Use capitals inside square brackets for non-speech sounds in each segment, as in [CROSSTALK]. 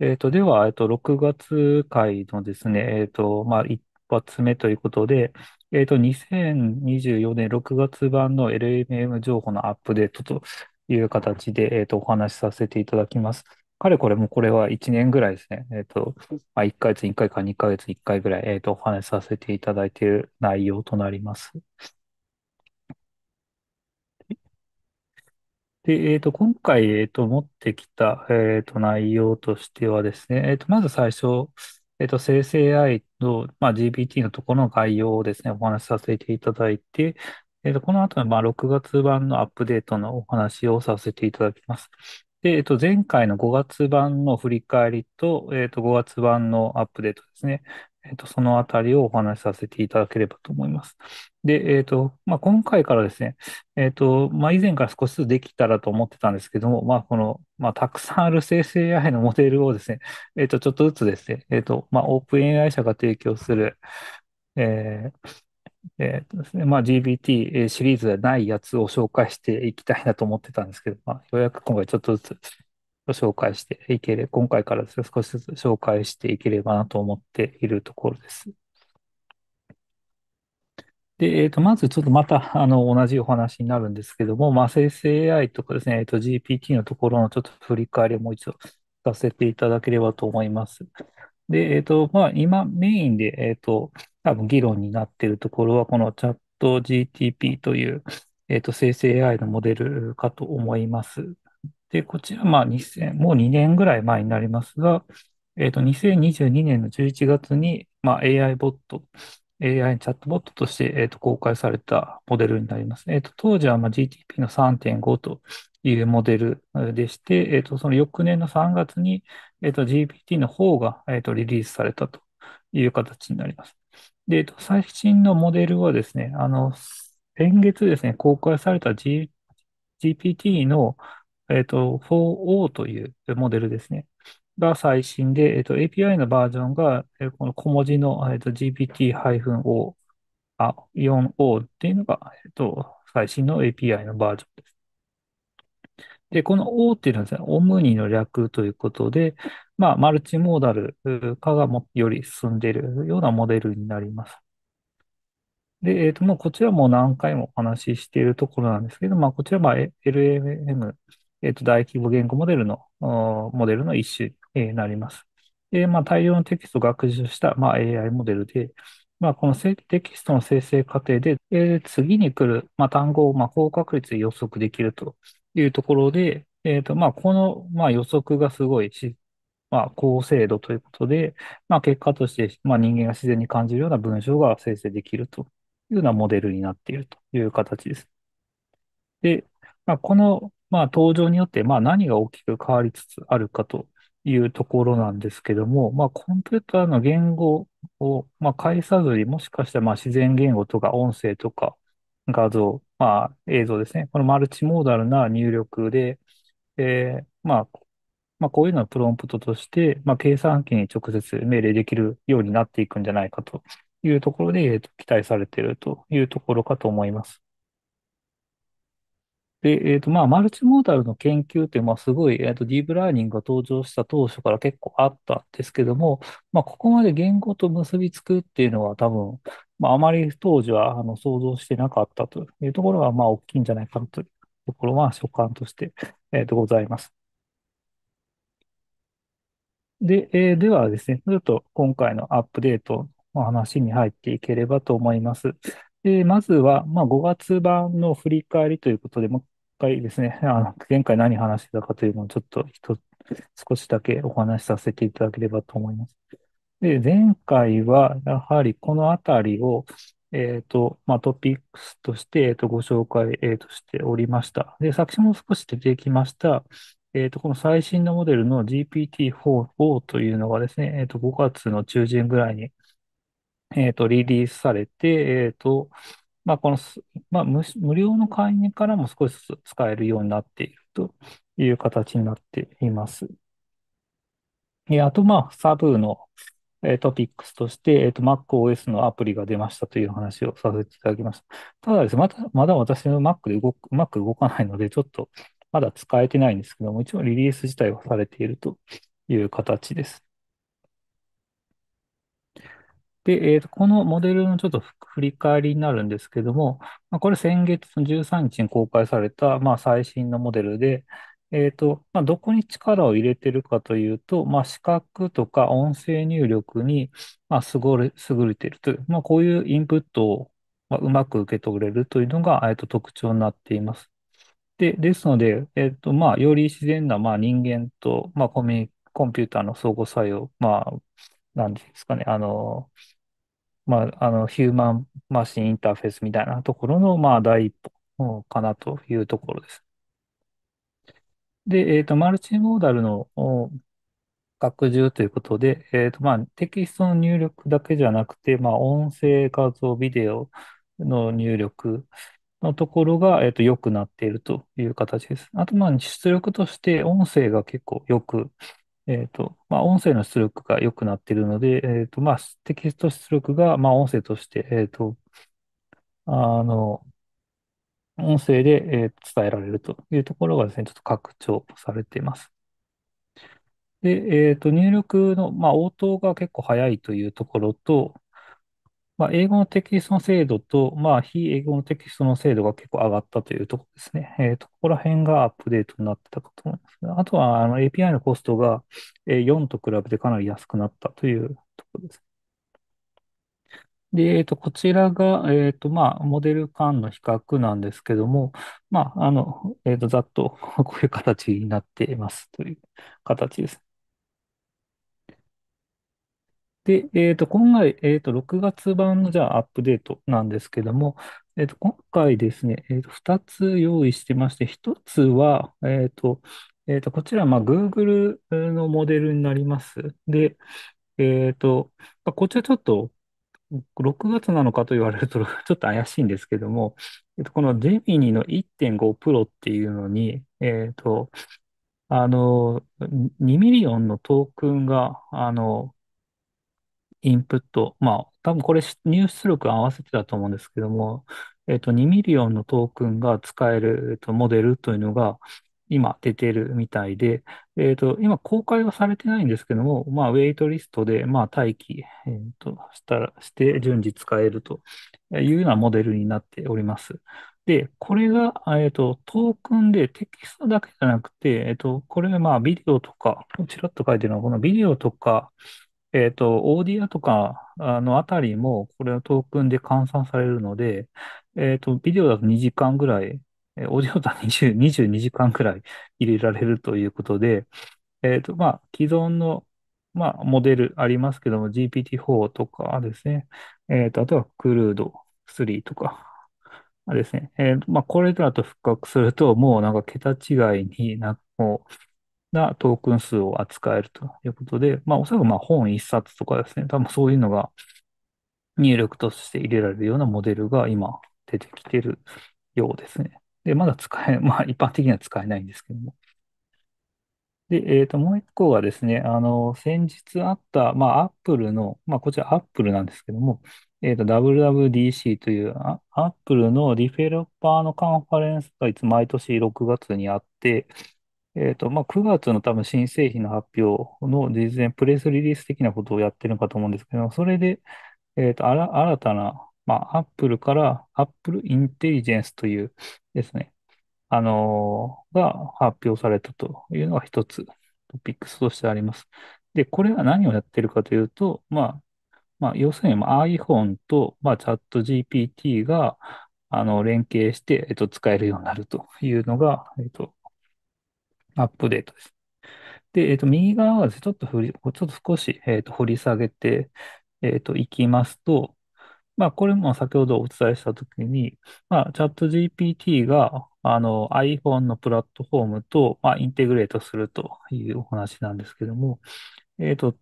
えっと、では、えっと、6月会のですね、えっと、まあ、一発目ということで、えっと、2024年6月版の LMM 情報のアップデートという形で、えっと、お話しさせていただきます。かれこれもうこれは1年ぐらいですね。えっと、まあ、1ヶ月1回か2ヶ月1回ぐらい、えっと、お話しさせていただいている内容となります。で、えっと、今回、えっと、持ってきた、えっと、内容としてはですね、えっと、まず最初、えっと、生成 AI と、まあ、GPT のところの概要をですね、お話しさせていただいて、えっと、この後の、まあ、6月版のアップデートのお話をさせていただきます。で、えっと、前回の5月版の振り返りと、えっと、5月版のアップデートですね。えっと、そのあたりをお話しさせていただければと思います。で、えっと、まあ、今回からですね、えっと、まあ、以前から少しずつできたらと思ってたんですけども、まあ、この、まあ、たくさんある生成 AI のモデルをですね、えっと、ちょっとずつですね、えっと、まあ、オープン AI 社が提供する、えー、えーとですねまあ、GPT シリーズではないやつを紹介していきたいなと思ってたんですけど、まあ、ようやく今回ちょっとずつ紹介していけれ、今回から少しずつ紹介していければなと思っているところです。で、えっと、まずちょっとまた、あの、同じお話になるんですけども、まあ、生成 AI とかですね、えっと、GPT のところのちょっと振り返りをもう一度させていただければと思います。で、えっと、まあ、今、メインで、えっと、多分議論になっているところは、このチャット GTP という、えっと、生成 AI のモデルかと思います。で、こちら、まあ、2000、もう2年ぐらい前になりますが、えっと、2022年の11月に、まあ、AI ボット、AI チャットボットとして、えと、公開されたモデルになります。えっと、当時は、まあ、GTP の3.5というモデルでして、えっと、その翌年の3月に、えっと、GPT の方が、えっと、リリースされたという形になります。で、えっと、最新のモデルはですね、あの、先月ですね、公開された、G、GPT の、えっと、4 o というモデルですね。が最新で、えっと、API のバージョンが、えこの小文字の、えっと、GPT-O、あ、4 o っていうのが、えっと、最新の API のバージョンです。で、この O っていうのはですね、オムニの略ということで、まあ、マルチモーダル化がもより進んでいるようなモデルになります。で、えっと、もうこちらも何回もお話ししているところなんですけど、まあ、こちらは LLM えっと、大規模言語モデルの、モデルの一種になります。で、まあ、大量のテキストを学習した、まあ、AI モデルで、まあ、このテキストの生成過程で、えー、次に来る、まあ、単語を、まあ、高確率で予測できるというところで、えっと、まあ、この、まあ、予測がすごいし、まあ、高精度ということで、まあ、結果として、まあ、人間が自然に感じるような文章が生成できるというようなモデルになっているという形です。で、まあ、この、まあ、登場によって、まあ、何が大きく変わりつつあるかというところなんですけども、まあ、コンピューターの言語を、まあ、介さずに、もしかしたら、まあ、自然言語とか音声とか画像、まあ、映像ですね。このマルチモーダルな入力で、えー、まあ、まあ、こういうのをプロンプトとして、まあ、計算機に直接命令できるようになっていくんじゃないかというところで、えー、と期待されているというところかと思います。で、えっと、まあ、マルチモーダルの研究って、まあ、すごい、えっと、ディープラーニングが登場した当初から結構あったんですけども、まあ、ここまで言語と結びつくっていうのは多分、まあ、あまり当時は、あの、想像してなかったというところが、まあ、大きいんじゃないかなというところは、所感として、えっと、ございます。で、えーではですね、ちょっと今回のアップデートの話に入っていければと思います。で、まずは、まあ、5月版の振り返りということで、もう一回ですね、あの、前回何話してたかというのをちょっと一、少しだけお話しさせていただければと思います。で、前回は、やはりこのあたりを、えっと、まあ、トピックスとして、えっと、ご紹介、えっと、しておりました。で、作詞も少し出てきました、えっと、この最新のモデルの GPT-4 というのがですね、えっと、5月の中旬ぐらいに、えっと、リリースされて、えっと、まあ、このす、まあ、無し、無料の会員からも少しずつ使えるようになっているという形になっています。え、あと、まあ、サブの、えートピックスとして、えっと、MacOS のアプリが出ましたという話をさせていただきました。ただですね、まだ、まだ私の Mac で動く、うまく動かないので、ちょっとまだ使えてないんですけども、一応リリース自体はされているという形です。で、えーと、このモデルのちょっと振り返りになるんですけども、まあ、これ先月の13日に公開された、まあ、最新のモデルで、えーとまあ、どこに力を入れてるかというと、まあ、視覚とか音声入力に、まあ、優れているという、まあ、こういうインプットを、まあ、うまく受け取れるというのが、えーと、と特徴になっています。で、ですので、えーとまあ、より自然な、まあ、人間と、まあ、コミコンピューターの相互作用、まあ、なんですかね、あの、まあ、あの、ヒューマンマシンインターフェースみたいなところの、まあ、第一歩かなというところです。で、えっと、マルチモーダルの学習ということで、えっと、まあ、テキストの入力だけじゃなくて、まあ、音声、画像、ビデオの入力のところが、えっと、良くなっているという形です。あと、まあ、出力として音声が結構よくえっと、まあ、音声の出力が良くなっているので、えっと、まあ、テキスト出力が、まあ、音声として、えっと、あの、音声で、え伝えられるというところがですね、ちょっと拡張されています。で、えっと、入力の、まあ、応答が結構早いというところと、まあ、英語のテキストの精度と、まあ、非英語のテキストの精度が結構上がったというところですね。えっ、ー、と、ここら辺がアップデートになってたかと思います。あとは、あの、API のコストが4と比べてかなり安くなったというところです。で、えっ、ー、と、こちらが、えっ、ー、と、まあ、モデル間の比較なんですけども、まあ、あの、えっ、と、ざっとこういう形になっていますという形です。で、えっと、今回、えっと、6月版の、じゃあ、アップデートなんですけども、えっと、今回ですね、えっと、2つ用意してまして、1つは、えっと、えっと、こちら、まあ、Google のモデルになります。で、えっと、まあ、こちらちょっと、6月なのかと言われると [LAUGHS] ちょっと怪しいんですけども、えっと、このジェミニの1.5プロっていうのに、えっと、あの、2ミリオンのトークンが、あの、インプット、まあ、多分これ入出力合わせてだと思うんですけども、えっと、2ミリオンのトークンが使える、えっと、モデルというのが、今出てるみたいで、えっ、と、今公開はされてないんですけども、まあ、ウェイトリストで、まあ、待機、えっ、と、したら、して順次使えるというようなモデルになっております。で、これが、えっ、と、トークンでテキストだけじゃなくて、えっ、と、これまあ、ビデオとか、ちらっと書いてるのは、このビデオとか、えっと、オーディアとか、あのあたりも、これはトークンで換算されるので、えっと、ビデオだと2時間ぐらい、えオーディオだと20、22時間ぐらい入れられるということで、えっと、まあ、既存の、まあ、モデルありますけども、GPT-4 とかですね、えっと、あとはクルード3とか、ですね。えと、まあ、これだと復活すると、もうなんか桁違いになんかう、なトークン数を扱えるということで、まあ、おそらくまあ本一冊とかですね、多分そういうのが入力として入れられるようなモデルが今出てきてるようですね。で、まだ使え、[LAUGHS] まあ一般的には使えないんですけども。で、えっ、ー、と、もう一個がですね、あの、先日あった、まあ、Apple の、まあ、こちら Apple なんですけども、えっ、ー、と、WWDC という、Apple のディベロッパーのカンファレンスがいつ毎年6月にあって、えっと、まあ、9月の多分新製品の発表の事前プレスリリース的なことをやってるのかと思うんですけど、それで、えっと、あら、新たな、まあ、Apple から Apple Intelligence というですね、あのー、が発表されたというのが一つトピックスとしてあります。で、これは何をやってるかというと、まあ、まあ、要するに iPhone と、まあ、チャット GPT が、あの、連携して、えっと、使えるようになるというのが、えっと、アップデートです。で、えっと、右側はですねちょっと振り、ちょっと少し、えっと、掘り下げて、えっと、いきますと、まあ、これも先ほどお伝えしたときに、まあ、チャット GPT が、あの、iPhone のプラットフォームと、まあ、インテグレートするというお話なんですけども、えっと、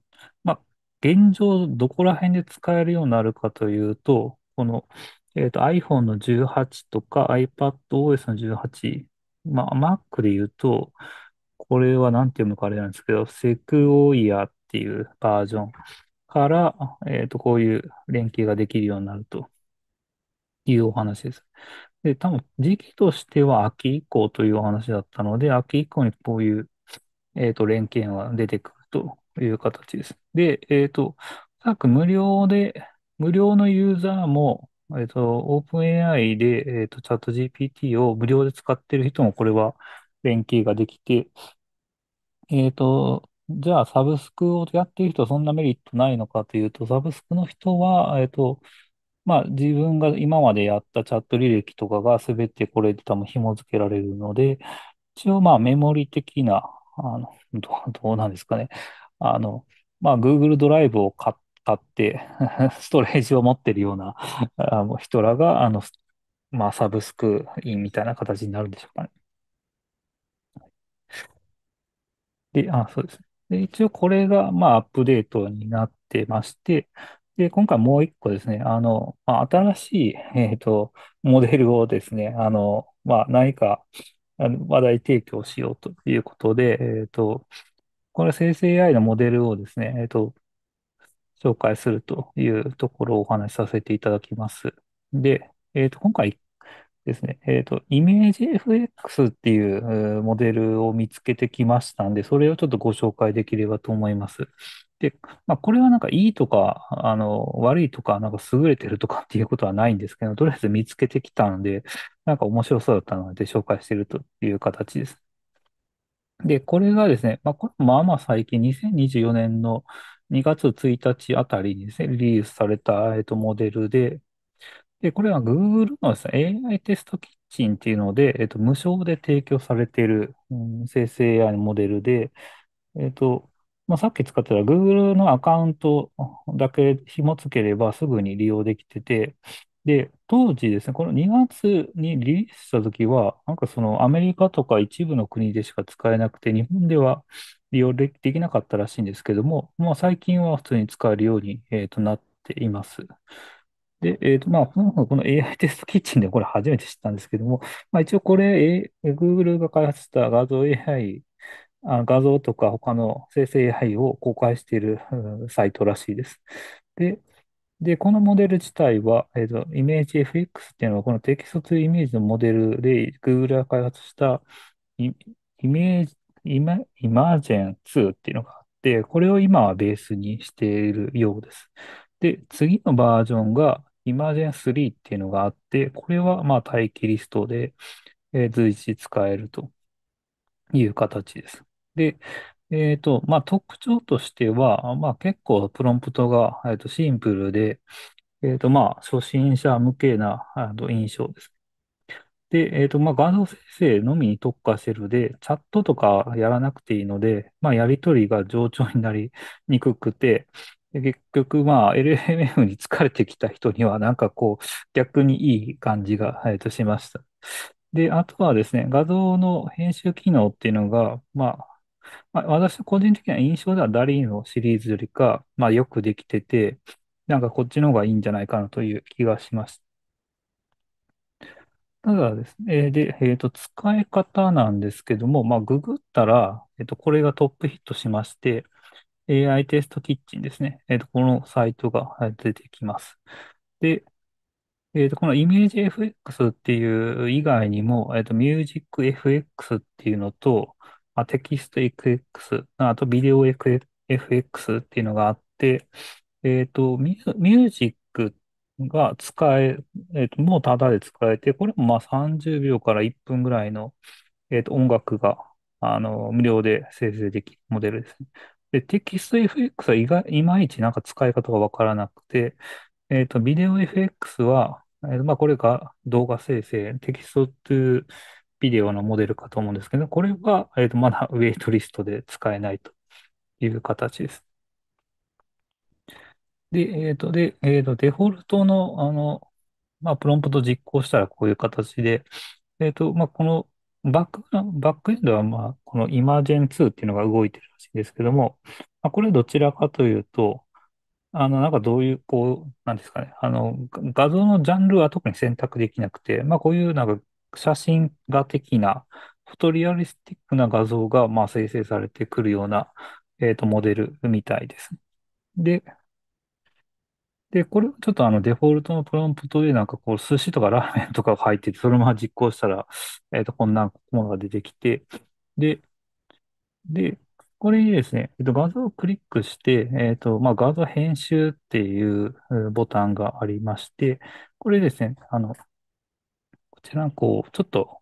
まあ、現状、どこら辺で使えるようになるかというと、この、えっと、iPhone の18とか iPadOS の18、まあ、Mac で言うと、これは何て読むかあれなんですけど、セクオイアっていうバージョンから、えっと、こういう連携ができるようになるというお話です。で、多分時期としては秋以降というお話だったので、秋以降にこういう、えっと、連携が出てくるという形です。で、えっと、おそらく無料で、無料のユーザーも、えっと、OpenAI で、えっと、チャット GPT を無料で使っている人もこれは連携ができて、えっと、じゃあ、サブスクをやっている人はそんなメリットないのかというと、サブスクの人は、えっと、まあ、自分が今までやったチャット履歴とかが全てこれで多分紐付けられるので、一応まあメモリ的な、あの、[LAUGHS] どう、どうなんですかね。あの、まあ Google ドライブを買って [LAUGHS] ストレージを持ってるようなあの人らが、あの、まあサブスクインみたいな形になるんでしょうかね。で、あ、そうですね。で、一応これが、まあ、アップデートになってまして、で、今回もう一個ですね、あの、まあ、新しい、えっと、モデルをですね、あの、まあ、何か、話題提供しようということで、えっと、これ生成 AI のモデルをですね、えっと、紹介するというところをお話しさせていただきます。で、えっと、今回1ですね。えっと、イメージ FX っていうモデルを見つけてきましたんで、それをちょっとご紹介できればと思います。で、まあ、これはなんかいいとか、あの、悪いとか、なんか優れてるとか [LAUGHS] っていうことはないんですけど、とりあえず見つけてきたので、なんか面白そうだったので紹介してるという形です。で、これがですね、まあ、これまあまあ最近2024年の2月1日あたりにですね、リリースされた、えっと、モデルで、で、これは Google のですね、AI テストキッチンっていうので、えっと、無償で提供されている、うん、生成 AI のモデルで、えっと、まあ、さっき使ってた Google のアカウントだけ紐付ければすぐに利用できてて、で、当時ですね、この2月にリリースしたときは、なんかそのアメリカとか一部の国でしか使えなくて、日本では利用できなかったらしいんですけども、まあ、最近は普通に使えるように、えーとなっています。で、えっと、まあ、この AI テストキッチンでこれ初めて知ったんですけども、まあ一応これ、え Google が開発した画像 AI、あ画像とか他の生成 AI を公開しているうんサイトらしいです。で、で、このモデル自体は、えっと、イメージ FX っていうのは、このテキスト2イメージのモデルで、Google が開発したイ、イメージ、イマ、イマージェン2っていうのがあって、これを今はベースにしているようです。で、次のバージョンが、イマージェン3っていうのがあって、これはまあ待機リストで、えー、随時使えるという形です。で、えっと、まあ特徴としては、まあ結構プロンプトが、えー、とシンプルで、えっとまあ初心者向けなあの印象です。で、えっとまあ画像生成のみに特化してるので、チャットとかやらなくていいので、まあやりとりが冗長になりにくくて、結局、まあ、l m m に疲れてきた人には、なんかこう、逆にいい感じが、えっと、しました。で、あとはですね、画像の編集機能っていうのが、まあ、まあ、私個人的な印象ではダリーのシリーズよりか、まあ、よくできてて、なんかこっちの方がいいんじゃないかなという気がします。ただですね、で、えっ、ー、と、使い方なんですけども、まあ、ググったら、えっ、ー、と、これがトップヒットしまして、AI テストキッチンですね。えっと、このサイトが出てきます。で、えっと、このイメージ FX っていう以外にも、えっと、ミュージック FX っていうのと、まあ、テキスト FX、あとビデオ FX っていうのがあって、えっと、ミュミュージックが使え、えっと、もうタダで使えて、これもまあ30秒から1分ぐらいの、えっと、音楽が、あの、無料で生成できるモデルですね。で、テキスト FX はいが、いまいちなんか使い方がわからなくて、えっと、ビデオ FX は、えーとまあ、これが動画生成、テキスト2ビデオのモデルかと思うんですけど、これは、えっと、まだウェイトリストで使えないという形です。で、えっと、で、えっと、デフォルトの、あの、まあ、プロンプト実行したらこういう形で、えっと、まあ、このバックの、バックエンドは、まあ、このイマージェン2っていうのが動いてるらしいんですけども、まあ、これどちらかというと、あの、なんかどういう、こう、なんですかね、あの、画像のジャンルは特に選択できなくて、まあ、こういうなんか写真画的な、フォトリアリスティックな画像が、まあ、生成されてくるような、えっと、モデルみたいです。で、で、これ、ちょっとあの、デフォルトのプロンプトで、なんかこう、寿司とかラーメンとかが入ってて、そのまま実行したら、えっと、こんなものが出てきて、で、で、これにですね、えっと、画像をクリックして、えっと、まあ、画像編集っていうボタンがありまして、これですね、あの、こちら、こう、ちょっと、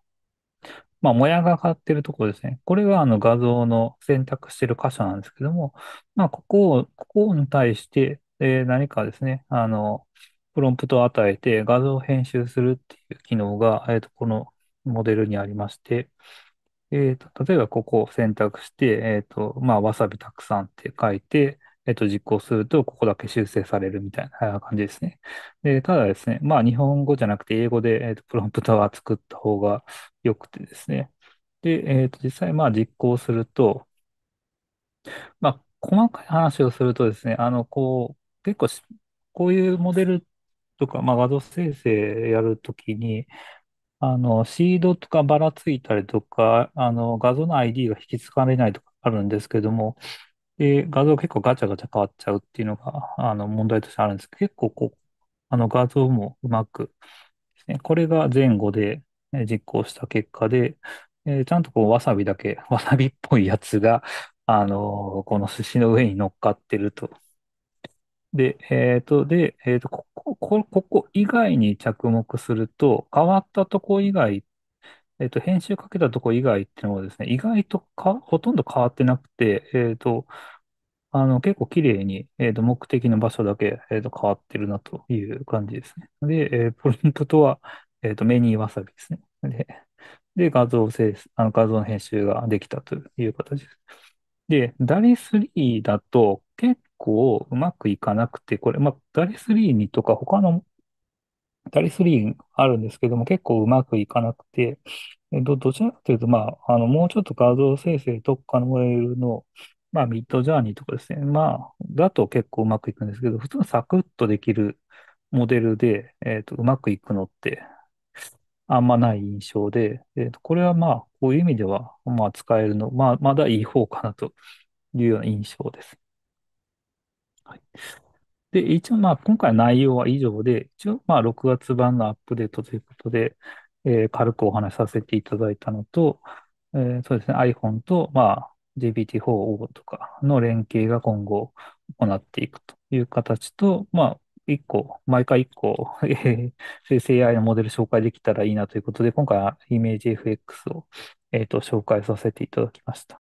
まあ、もやがかかってるところですね。これがあの画像の選択してる箇所なんですけども、まあ、ここを、ここに対して、で、何かですね、あの、プロンプトを与えて画像を編集するっていう機能が、えっと、このモデルにありまして、えっと、例えばここを選択して、えっと、まあ、わさびたくさんって書いて、えっと、実行すると、ここだけ修正されるみたいな感じですね。で、ただですね、まあ、日本語じゃなくて英語で、えっと、プロンプトは作った方が良くてですね。で、えっと、実際、まあ、実行すると、まあ、細かい話をするとですね、あの、こう、結構しこういうモデルとか、まあ、画像生成やるときに、あの、シードとかばらついたりとか、あの、画像の ID が引き継がれないとかあるんですけども、で、画像結構ガチャガチャ変わっちゃうっていうのが、あの、問題としてあるんですけど、結構こう、あの、画像もうまく、ね、これが前後で実行した結果で、えー、ちゃんとこう、わさびだけ、わさびっぽいやつが、あの、この寿司の上に乗っかってるとで、えっと、で、えっと、ここ、ここ以外に着目すると、変わったとこ以外、えっと、編集かけたとこ以外っていうのはですね、意外とか、ほとんど変わってなくて、えっと、あの、結構綺麗に、えっと、目的の場所だけ、えっと、変わってるなという感じですね。で、えープントとは、えっと、メニーわさびですね。で、で、画像せいあの、画像の編集ができたという形です。で、ダリ3だと結構うまくいかなくて、これ、まあ、ダリ3にとか他のダリ3あるんですけども、結構うまくいかなくて、えど、どちらかというと、まあ、あの、もうちょっと画像生成特化のモデルの、まあ、ミッドジャーニーとかですね。まあ、だと結構うまくいくんですけど、普通はサクッとできるモデルで、えっと、うまくいくのって、あんまない印象で、えーと、これはまあ、こういう意味では、まあ、使えるの、まあ、まだいい方かなというような印象です。はい。で、一応まあ、今回の内容は以上で、一応まあ、6月版のアップデートということで、えー、軽くお話しさせていただいたのと、えー、そうですね、iPhone とまあ、GPT-4O とかの連携が今後行っていくという形と、まあ、一個、毎回一個、[LAUGHS] えー生成 AI のモデル紹介できたらいいなということで、今回はイメージ FX を、えっと、紹介させていただきました。